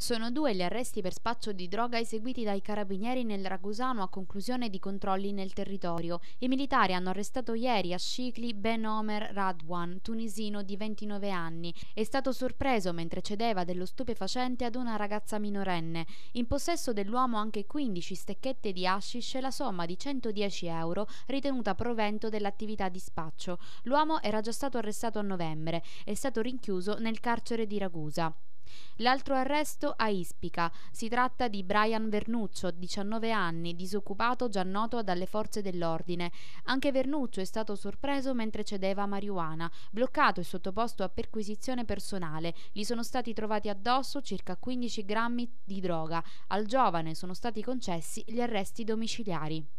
Sono due gli arresti per spaccio di droga eseguiti dai carabinieri nel Ragusano a conclusione di controlli nel territorio. I militari hanno arrestato ieri a Scicli Ben Omer Radwan, tunisino di 29 anni. È stato sorpreso mentre cedeva dello stupefacente ad una ragazza minorenne. In possesso dell'uomo anche 15 stecchette di hashish e la somma di 110 euro ritenuta provento dell'attività di spaccio. L'uomo era già stato arrestato a novembre. È stato rinchiuso nel carcere di Ragusa. L'altro arresto a Ispica. Si tratta di Brian Vernuccio, 19 anni, disoccupato già noto dalle forze dell'ordine. Anche Vernuccio è stato sorpreso mentre cedeva marijuana, bloccato e sottoposto a perquisizione personale. Gli sono stati trovati addosso circa 15 grammi di droga. Al giovane sono stati concessi gli arresti domiciliari.